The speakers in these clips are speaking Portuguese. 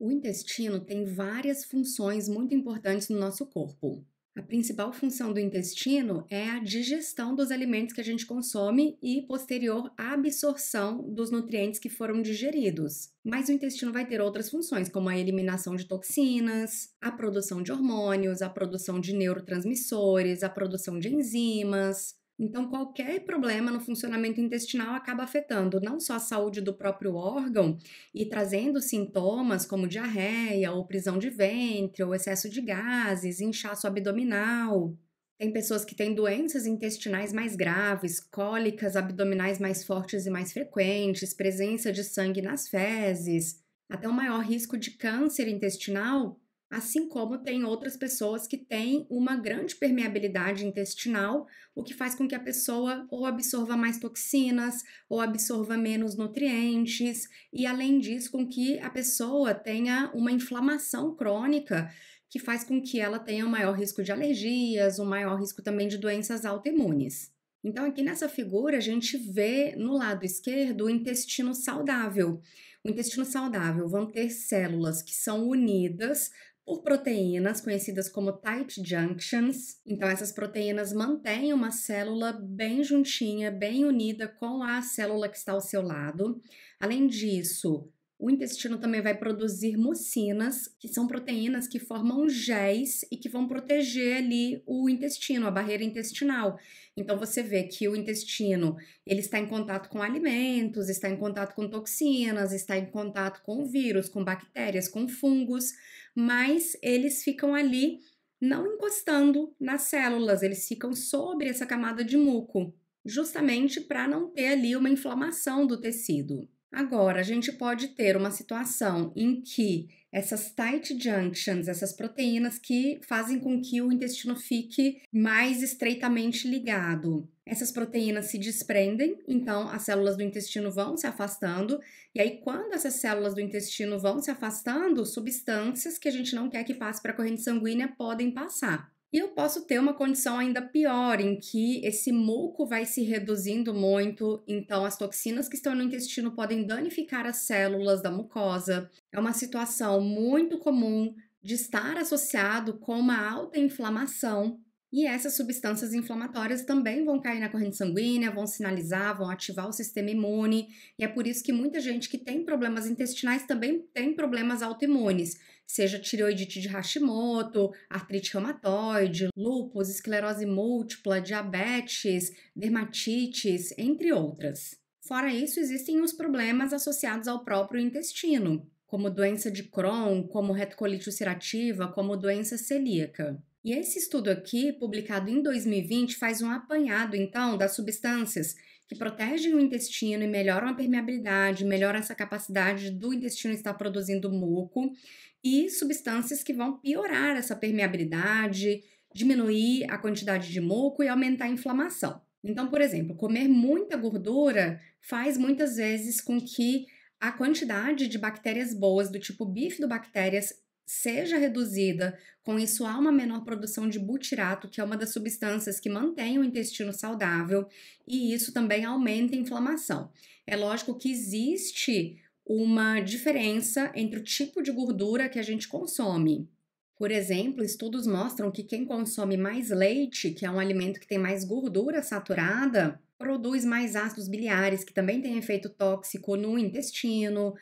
O intestino tem várias funções muito importantes no nosso corpo. A principal função do intestino é a digestão dos alimentos que a gente consome e posterior absorção dos nutrientes que foram digeridos. Mas o intestino vai ter outras funções, como a eliminação de toxinas, a produção de hormônios, a produção de neurotransmissores, a produção de enzimas, então, qualquer problema no funcionamento intestinal acaba afetando não só a saúde do próprio órgão e trazendo sintomas como diarreia, ou prisão de ventre, ou excesso de gases, inchaço abdominal. Tem pessoas que têm doenças intestinais mais graves, cólicas abdominais mais fortes e mais frequentes, presença de sangue nas fezes, até um maior risco de câncer intestinal assim como tem outras pessoas que têm uma grande permeabilidade intestinal, o que faz com que a pessoa ou absorva mais toxinas ou absorva menos nutrientes, e além disso, com que a pessoa tenha uma inflamação crônica que faz com que ela tenha um maior risco de alergias, um maior risco também de doenças autoimunes. Então, aqui nessa figura, a gente vê no lado esquerdo o intestino saudável. O intestino saudável vão ter células que são unidas por proteínas conhecidas como tight junctions. Então, essas proteínas mantêm uma célula bem juntinha, bem unida com a célula que está ao seu lado. Além disso, o intestino também vai produzir mucinas, que são proteínas que formam géis e que vão proteger ali o intestino, a barreira intestinal. Então você vê que o intestino, ele está em contato com alimentos, está em contato com toxinas, está em contato com vírus, com bactérias, com fungos mas eles ficam ali não encostando nas células, eles ficam sobre essa camada de muco, justamente para não ter ali uma inflamação do tecido. Agora, a gente pode ter uma situação em que essas tight junctions, essas proteínas que fazem com que o intestino fique mais estreitamente ligado. Essas proteínas se desprendem, então as células do intestino vão se afastando, e aí, quando essas células do intestino vão se afastando, substâncias que a gente não quer que passe para a corrente sanguínea podem passar. E eu posso ter uma condição ainda pior, em que esse muco vai se reduzindo muito, então as toxinas que estão no intestino podem danificar as células da mucosa. É uma situação muito comum de estar associado com uma alta inflamação e essas substâncias inflamatórias também vão cair na corrente sanguínea, vão sinalizar, vão ativar o sistema imune. E é por isso que muita gente que tem problemas intestinais também tem problemas autoimunes, seja tireoidite de Hashimoto, artrite reumatoide, lúpus, esclerose múltipla, diabetes, dermatites, entre outras. Fora isso, existem os problemas associados ao próprio intestino, como doença de Crohn, como retocolite ulcerativa, como doença celíaca. E esse estudo aqui, publicado em 2020, faz um apanhado então das substâncias que protegem o intestino e melhoram a permeabilidade, melhoram essa capacidade do intestino estar produzindo muco e substâncias que vão piorar essa permeabilidade, diminuir a quantidade de muco e aumentar a inflamação. Então, por exemplo, comer muita gordura faz muitas vezes com que a quantidade de bactérias boas do tipo bifidobactérias seja reduzida, com isso há uma menor produção de butirato, que é uma das substâncias que mantém o intestino saudável, e isso também aumenta a inflamação. É lógico que existe uma diferença entre o tipo de gordura que a gente consome. Por exemplo, estudos mostram que quem consome mais leite, que é um alimento que tem mais gordura saturada, produz mais ácidos biliares, que também tem efeito tóxico no intestino,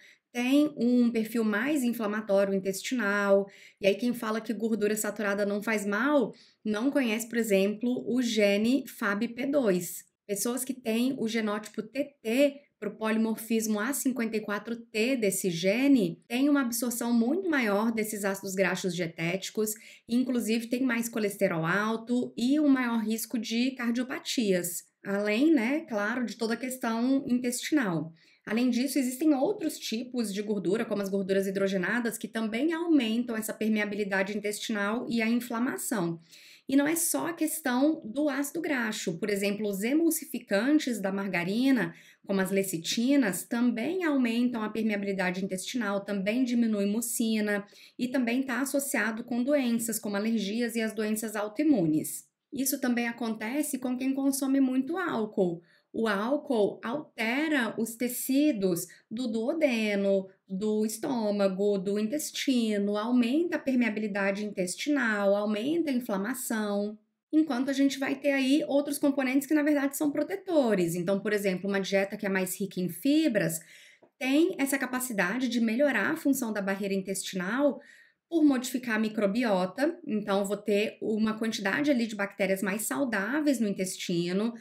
tem um perfil mais inflamatório intestinal. E aí, quem fala que gordura saturada não faz mal, não conhece, por exemplo, o gene FABP2. Pessoas que têm o genótipo TT para o polimorfismo A54T desse gene, tem uma absorção muito maior desses ácidos graxos dietéticos, inclusive tem mais colesterol alto e um maior risco de cardiopatias, além, né, claro, de toda a questão intestinal. Além disso, existem outros tipos de gordura, como as gorduras hidrogenadas, que também aumentam essa permeabilidade intestinal e a inflamação. E não é só a questão do ácido graxo. Por exemplo, os emulsificantes da margarina, como as lecitinas, também aumentam a permeabilidade intestinal, também diminui mucina e também está associado com doenças como alergias e as doenças autoimunes. Isso também acontece com quem consome muito álcool. O álcool altera os tecidos do duodeno, do estômago, do intestino, aumenta a permeabilidade intestinal, aumenta a inflamação. Enquanto a gente vai ter aí outros componentes que na verdade são protetores. Então, por exemplo, uma dieta que é mais rica em fibras tem essa capacidade de melhorar a função da barreira intestinal por modificar a microbiota. Então, vou ter uma quantidade ali de bactérias mais saudáveis no intestino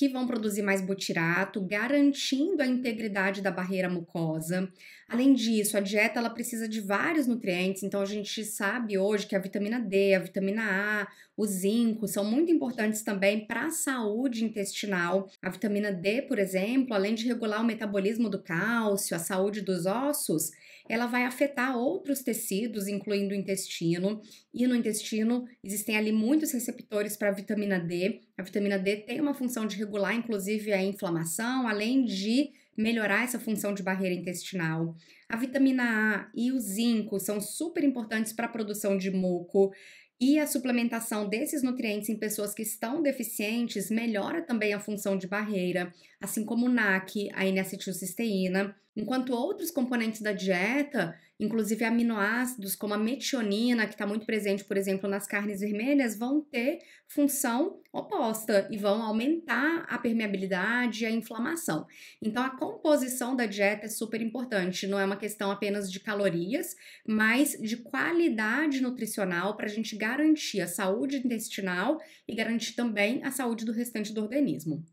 que vão produzir mais butirato, garantindo a integridade da barreira mucosa. Além disso, a dieta ela precisa de vários nutrientes, então a gente sabe hoje que a vitamina D, a vitamina A, o zinco são muito importantes também para a saúde intestinal. A vitamina D, por exemplo, além de regular o metabolismo do cálcio, a saúde dos ossos, ela vai afetar outros tecidos, incluindo o intestino, e no intestino existem ali muitos receptores para a vitamina D a vitamina D tem uma função de regular, inclusive, a inflamação, além de melhorar essa função de barreira intestinal. A vitamina A e o zinco são super importantes para a produção de muco. E a suplementação desses nutrientes em pessoas que estão deficientes melhora também a função de barreira, assim como o NAC, a N-acetilcisteína, Enquanto outros componentes da dieta, inclusive aminoácidos como a metionina, que está muito presente, por exemplo, nas carnes vermelhas, vão ter função oposta e vão aumentar a permeabilidade e a inflamação. Então, a composição da dieta é super importante, não é uma questão apenas de calorias, mas de qualidade nutricional para a gente garantir a saúde intestinal e garantir também a saúde do restante do organismo.